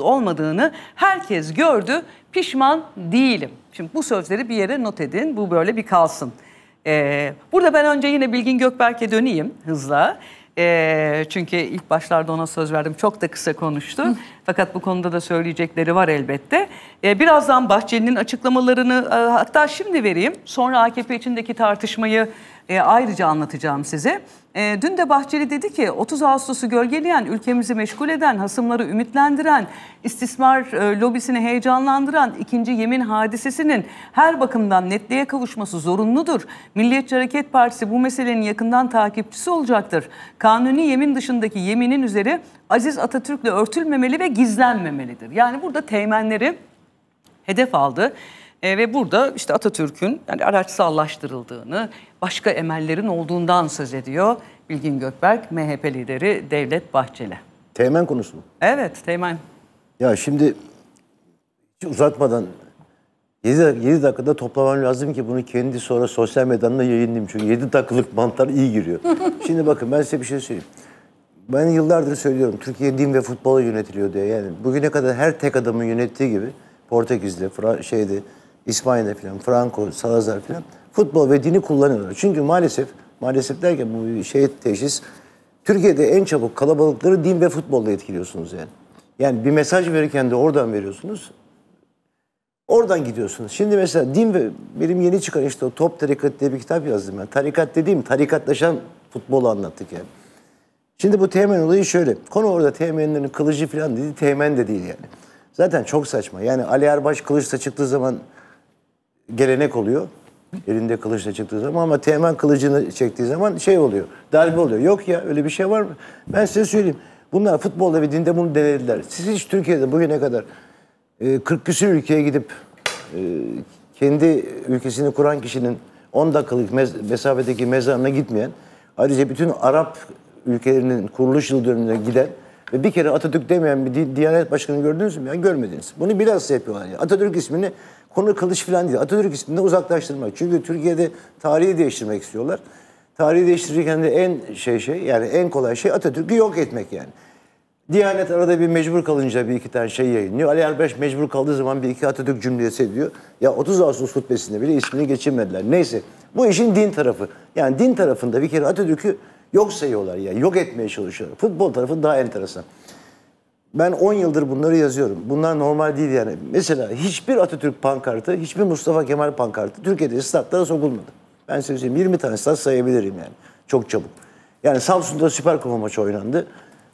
olmadığını herkes gördü. Pişman değilim. Şimdi bu sözleri bir yere not edin. Bu böyle bir kalsın. Ee, burada ben önce yine Bilgin Gökberk'e döneyim hızla. Ee, çünkü ilk başlarda ona söz verdim. Çok da kısa konuştu. Fakat bu konuda da söyleyecekleri var elbette. E, birazdan Bahçeli'nin açıklamalarını e, hatta şimdi vereyim. Sonra AKP içindeki tartışmayı e, ayrıca anlatacağım size. E, dün de Bahçeli dedi ki 30 Ağustos'u gölgeleyen, ülkemizi meşgul eden, hasımları ümitlendiren, istismar e, lobisini heyecanlandıran ikinci yemin hadisesinin her bakımdan netliğe kavuşması zorunludur. Milliyetçi Hareket Partisi bu meselenin yakından takipçisi olacaktır. Kanuni yemin dışındaki yeminin üzeri Aziz Atatürk'le örtülmemeli ve gizlenmemelidir. Yani burada teğmenleri hedef aldı. E, ve burada işte Atatürk'ün yani araçsallaştırıldığını, başka emellerin olduğundan söz ediyor Bilgin Gökberk, MHP lideri Devlet Bahçeli. Teğmen konusu mu? Evet, Teğmen. Ya şimdi hiç uzatmadan 7, 7 dakikada toplaman lazım ki bunu kendi sonra sosyal medyanda yayınlayayım. Çünkü 7 dakikalık mantar iyi giriyor. şimdi bakın ben size bir şey söyleyeyim ben yıllardır söylüyorum Türkiye din ve futbola yönetiliyor diye. Yani bugüne kadar her tek adamın yönettiği gibi Portekiz'de, Fra şeyde, İspanya'da falan, Franco, Salazar falan futbol ve dini kullanıyorlar. Çünkü maalesef, maalesef derken bu şey teşhis, Türkiye'de en çabuk kalabalıkları din ve futbolla etkiliyorsunuz yani. Yani bir mesaj verirken de oradan veriyorsunuz. Oradan gidiyorsunuz. Şimdi mesela din ve benim yeni çıkan işte o Top Tarikat diye bir kitap yazdım ben. Tarikat dediğim tarikatlaşan futbolu anlattık yani. Şimdi bu teğmen olayı şöyle. Konu orada teğmenlerin kılıcı falan dedi. Teğmen de değil yani. Zaten çok saçma. Yani Ali Erbaş kılıçla çıktığı zaman gelenek oluyor. Elinde kılıçla çıktığı zaman ama teğmen kılıcını çektiği zaman şey oluyor. Darbe oluyor. Yok ya öyle bir şey var mı? Ben size söyleyeyim. Bunlar futbolda ve dinde bunu denediler. Siz hiç Türkiye'de bugüne kadar 40 e, küsür ülkeye gidip e, kendi ülkesini kuran kişinin 10 dakikalık mesafedeki mezarına gitmeyen ayrıca bütün Arap ülkelerinin kuruluş yıl dönümüne giden ve bir kere Atatürk demeyen bir Diyanet Başkanı gördünüz mü? Yani görmediniz. Bunu biraz yapıyorlar. Yani. Atatürk ismini konu kılıç falan değil. Atatürk ismini uzaklaştırmak. Çünkü Türkiye'de tarihi değiştirmek istiyorlar. Tarihi değiştirirken de en şey şey yani en kolay şey Atatürk'ü yok etmek yani. Diyanet arada bir mecbur kalınca bir iki tane şey yayınlıyor. Ali Erbaş mecbur kaldığı zaman bir iki Atatürk cümlesi ediyor. Ya 30 Ağustos hutbesinde bile ismini geçirmediler. Neyse bu işin din tarafı. Yani din tarafında bir kere Atatürk'ü yok sayıyorlar ya. Yok etmeye çalışıyorlar. Futbol tarafı daha enteresan. Ben 10 yıldır bunları yazıyorum. Bunlar normal değil yani. Mesela hiçbir Atatürk pankartı, hiçbir Mustafa Kemal pankartı Türkiye'de statlara sokulmadı. Ben size söyleyeyim 20 tane stat sayabilirim yani. Çok çabuk. Yani Samsun'da Süper Kupa maçı oynandı.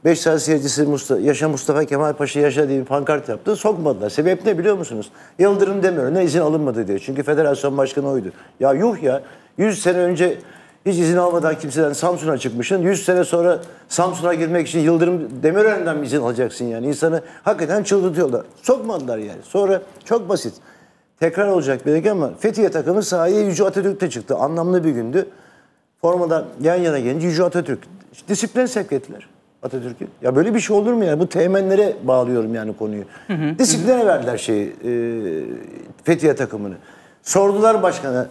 Beşiktaş seyircisi Mustafa, yaşa Mustafa Kemal Paşa yaşa diye bir pankart yaptı. Sokmadılar. Sebep ne biliyor musunuz? Yıldırım demiyor. Ne izin alınmadı diye. Çünkü federasyon başkanı oydu. Ya yuh ya. 100 sene önce hiç izin almadan kimseden Samsun'a çıkmışsın. 100 sene sonra Samsun'a girmek için Yıldırım Demirören'den mi izin alacaksın yani? İnsanı hakikaten çıldırtıyorlar. Sokmadılar yani. Sonra çok basit. Tekrar olacak belki ama Fethiye takımı sahaya Yüce Atatürk'te çıktı. Anlamlı bir gündü. Formada yan yana gelince Yüce Atatürk. Disiplin sevk ettiler Atatürk'ü. Ya böyle bir şey olur mu yani? Bu teğmenlere bağlıyorum yani konuyu. Hı Disipline verdiler şeyi e, Fethiye takımını. Sordular başkana.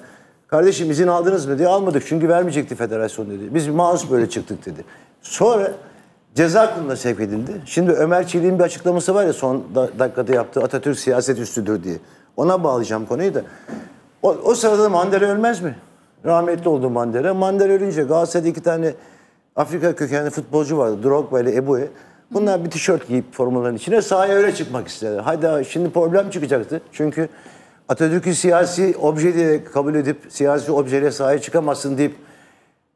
Kardeşim izin aldınız mı diye almadık çünkü vermeyecekti federasyon dedi. Biz maus böyle çıktık dedi. Sonra ceza kuruluna sevk edildi. Şimdi Ömer Çelik'in bir açıklaması var ya son dakikada yaptığı Atatürk siyaset üstüdür diye. Ona bağlayacağım konuyu da. O, o sırada Mandela ölmez mi? Rahmetli oldu Mandela. Mandela ölünce Galatasaray'da iki tane Afrika kökenli futbolcu vardı. Drogba ile Ebu'ye. Bunlar bir tişört giyip formaların içine sahaya öyle çıkmak istediler. Hayda şimdi problem çıkacaktı. Çünkü Atatürk'ü siyasi obje diye kabul edip siyasi objeye sahip çıkamazsın deyip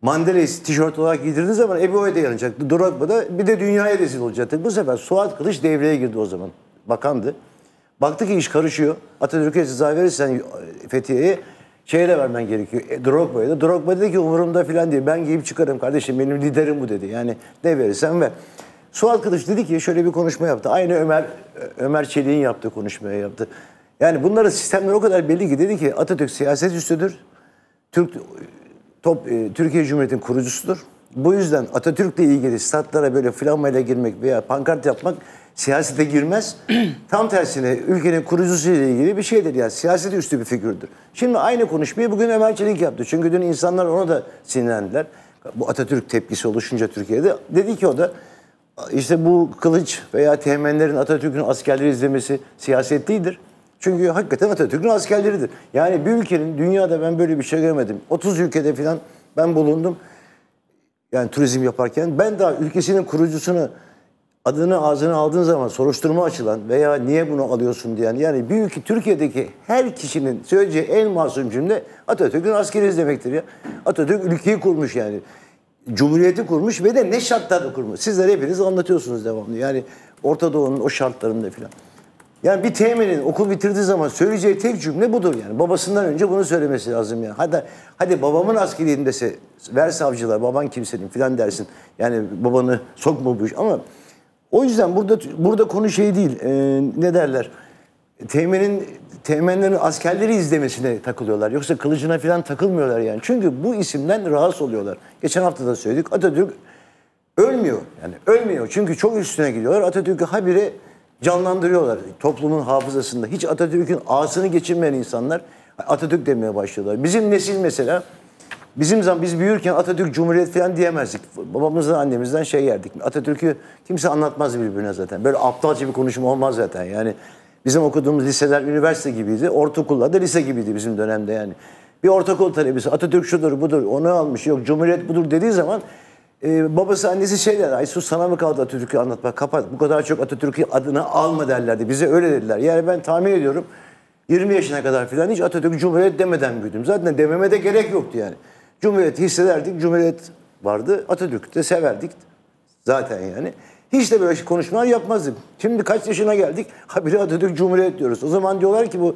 Mandela'yı tişört olarak giydirdiğiniz zaman Ebu Oya'da yanacaktı. Drogba da bir de dünyaya rezil olacaktı. Bu sefer Suat Kılıç devreye girdi o zaman. Bakandı. Baktı ki iş karışıyor. Atatürk'e ceza verirsen Fethiye'ye de vermen gerekiyor. E, Drogba'ya da. Drogba dedi ki umurumda falan diye. Ben giyip çıkarım kardeşim benim liderim bu dedi. Yani ne verirsen ver. Suat Kılıç dedi ki şöyle bir konuşma yaptı. Aynı Ömer Ömer Çelik'in yaptığı konuşmaya yaptı. Yani bunların sistemler o kadar belli ki dedi ki Atatürk siyaset üstüdür. Türk top, e, Türkiye Cumhuriyeti'nin kurucusudur. Bu yüzden Atatürk'le ilgili statlara böyle flamayla girmek veya pankart yapmak siyasete girmez. Tam tersine ülkenin kurucusu ile ilgili bir şeydir yani siyaset üstü bir figürdür. Şimdi aynı konuşmayı bugün Ömer Çelik yaptı. Çünkü dün insanlar ona da sinirlendiler. Bu Atatürk tepkisi oluşunca Türkiye'de dedi ki o da işte bu kılıç veya temenlerin Atatürk'ün askerleri izlemesi siyaset değildir. Çünkü hakikaten Atatürk'ün askerleridir. Yani bir ülkenin dünyada ben böyle bir şey görmedim. 30 ülkede falan ben bulundum. Yani turizm yaparken ben daha ülkesinin kurucusunu adını ağzına aldığın zaman soruşturma açılan veya niye bunu alıyorsun diyen yani bir ülke Türkiye'deki her kişinin söyleyeceği en masum cümle Atatürk'ün askeri demektir ya. Atatürk ülkeyi kurmuş yani. Cumhuriyeti kurmuş ve de ne şartlarda kurmuş. Sizler hepiniz anlatıyorsunuz devamlı. Yani Orta Doğu'nun o şartlarında filan. Yani bir temelin okul bitirdiği zaman söyleyeceği tek cümle budur yani. Babasından önce bunu söylemesi lazım yani. Hadi, hadi babamın askeriyim dese ver savcılar baban kimsenin filan dersin. Yani babanı sokma bu iş ama o yüzden burada burada konu şey değil e, ne derler. Teğmenin, teğmenlerin askerleri izlemesine takılıyorlar. Yoksa kılıcına filan takılmıyorlar yani. Çünkü bu isimden rahatsız oluyorlar. Geçen hafta da söyledik Atatürk ölmüyor. Yani ölmüyor. Çünkü çok üstüne gidiyorlar. Atatürk'ü habire canlandırıyorlar toplumun hafızasında. Hiç Atatürk'ün ağasını geçirmeyen insanlar Atatürk demeye başladılar. Bizim nesil mesela bizim zaman biz büyürken Atatürk Cumhuriyet falan diyemezdik. Babamızdan annemizden şey yerdik. Atatürk'ü kimse anlatmaz birbirine zaten. Böyle aptalca bir konuşma olmaz zaten. Yani bizim okuduğumuz liseler üniversite gibiydi. Ortaokullar da lise gibiydi bizim dönemde yani. Bir ortaokul talebesi Atatürk şudur budur onu almış yok Cumhuriyet budur dediği zaman ee, babası annesi şey der. Ay sus sana mı kaldı Atatürk'ü anlatmak kapat. Bu kadar çok Atatürk'ü adını alma derlerdi. Bize öyle dediler. Yani ben tahmin ediyorum 20 yaşına kadar filan hiç Atatürk Cumhuriyet demeden büyüdüm. Zaten dememe de gerek yoktu yani. Cumhuriyet hissederdik. Cumhuriyet vardı. Atatürk'ü de severdik. Zaten yani. Hiç de böyle konuşmalar yapmazdım. Şimdi kaç yaşına geldik? Ha bir Atatürk Cumhuriyet diyoruz. O zaman diyorlar ki bu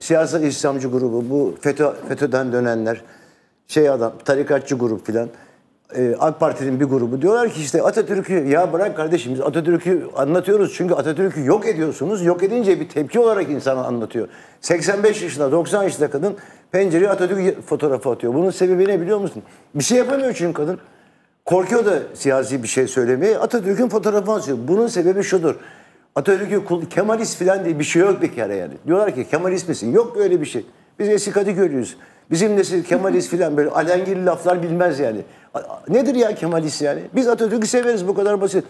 siyasal İslamcı grubu, bu FETÖ, FETÖ'den dönenler, şey adam, tarikatçı grup filan. E, AK Parti'nin bir grubu diyorlar ki işte Atatürk'ü ya bırak kardeşim biz Atatürk'ü anlatıyoruz çünkü Atatürk'ü yok ediyorsunuz. Yok edince bir tepki olarak insan anlatıyor. 85 yaşında 90 yaşında kadın pencereye Atatürk fotoğrafı atıyor. Bunun sebebi ne biliyor musun? Bir şey yapamıyor çünkü kadın. Korkuyor da siyasi bir şey söylemeye. Atatürk'ün fotoğrafını atıyor. Bunun sebebi şudur. Atatürk'ü Kemalist falan diye bir şey yok bir kere yani. Diyorlar ki Kemalist misin? Yok böyle bir şey. Biz eski Kadıköy'lüyüz. Bizim nesil Kemalist filan böyle alengirli laflar bilmez yani. Nedir ya Kemalist yani? Biz Atatürk'ü severiz bu kadar basit.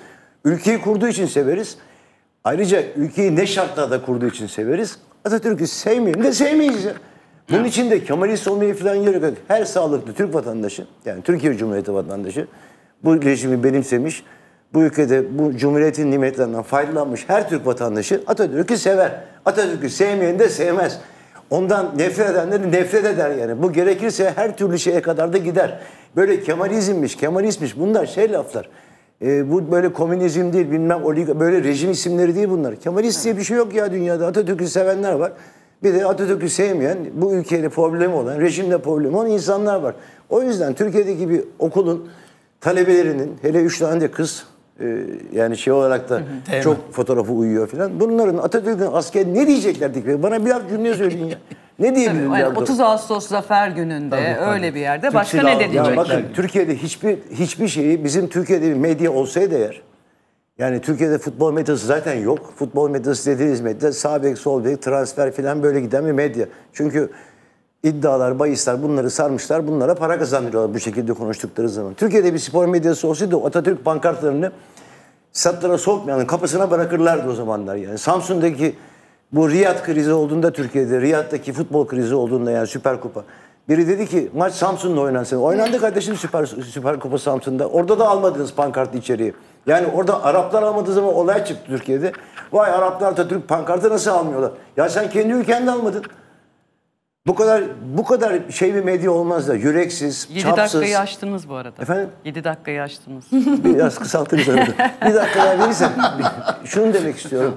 Ülkeyi kurduğu için severiz. Ayrıca ülkeyi ne şartlarda kurduğu için severiz. Atatürk'ü sevmeyelim de sevmeyiz ya. Bunun için de Kemalist olmayı filan gerek yok. Her sağlıklı Türk vatandaşı yani Türkiye Cumhuriyeti vatandaşı bu rejimi benimsemiş. Bu ülkede bu cumhuriyetin nimetlerinden faydalanmış her Türk vatandaşı Atatürk'ü sever. Atatürk'ü sevmeyen de sevmez. Ondan nefret edenleri nefret eder yani. Bu gerekirse her türlü şeye kadar da gider. Böyle Kemalizmmiş, Kemalistmiş bunlar şey laflar. E, bu böyle komünizm değil bilmem oliga, böyle rejim isimleri değil bunlar. Kemalist diye bir şey yok ya dünyada. Atatürk'ü sevenler var. Bir de Atatürk'ü sevmeyen, bu ülkeyle problemi olan, rejimde problemi olan insanlar var. O yüzden Türkiye'deki bir okulun talebelerinin, hele üç tane de kız ee, yani şey olarak da çok fotoğrafı uyuyor falan. Bunların Atatürk'ün asker ne diyeceklerdi? Bana bir cümle söyleyin ya. Ne diyebilirim Tabii, yani 30 Ağustos Zafer Günü'nde tabii, öyle tabii. bir yerde Türk başka ne diyecekler? Bakın Türkiye'de hiçbir hiçbir şeyi bizim Türkiye'de bir medya olsaydı eğer yani Türkiye'de futbol medyası zaten yok. Futbol medyası dediğiniz medya sağ bek, sol bek, transfer falan böyle giden bir medya. Çünkü iddialar, bahisler bunları sarmışlar. Bunlara para kazandırıyorlar bu şekilde konuştukları zaman. Türkiye'de bir spor medyası olsaydı Atatürk pankartlarını satlara sokmayanın kapısına bırakırlardı o zamanlar yani. Samsun'daki bu Riyad krizi olduğunda Türkiye'de, Riyad'daki futbol krizi olduğunda yani Süper Kupa. Biri dedi ki maç Samsun'da oynansın. Oynandı kardeşim Süper, Süper Kupa Samsun'da. Orada da almadınız pankartı içeriği. Yani orada Araplar almadığı zaman olay çıktı Türkiye'de. Vay Araplar da Türk pankartı nasıl almıyorlar? Ya sen kendi ülkende almadın. Bu kadar bu kadar şey bir medya olmaz da yüreksiz, 7 çapsız. dakikayı aştınız bu arada. Efendim? 7 dakikayı aştınız. Biraz kısaltırız arada. bir dakika daha verirsem şunu demek istiyorum.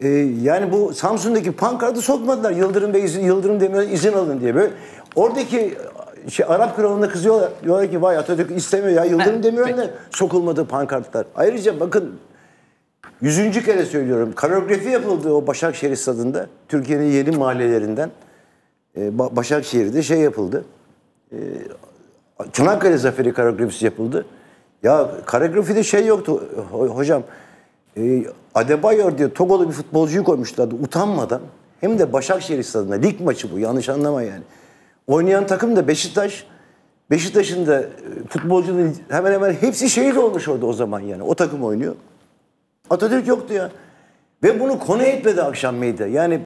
Ee, yani bu Samsun'daki pankartı sokmadılar. Yıldırım Bey izin, Yıldırım demiyor, izin alın diye böyle. Oradaki şey, Arap kralına kızıyorlar. Diyorlar ki vay Atatürk istemiyor ya Yıldırım demiyor ne? sokulmadı pankartlar. Ayrıca bakın yüzüncü kere söylüyorum. Koreografi yapıldı o Başakşehir stadında. Türkiye'nin yeni mahallelerinden. E, Başakşehir'de şey yapıldı. E, Çanakkale Zaferi koreografisi yapıldı. Ya koreografide şey yoktu hocam. E, Adebayor diye Togolu bir futbolcuyu koymuşlardı utanmadan. Hem de Başakşehir stadında. Lig maçı bu yanlış anlama yani. Oynayan takım da Beşiktaş. Beşiktaş'ın da e, futbolcunun hemen hemen hepsi şehir olmuş orada o zaman yani. O takım oynuyor. Atatürk yoktu ya. Ve bunu konu etmedi akşam medya. Yani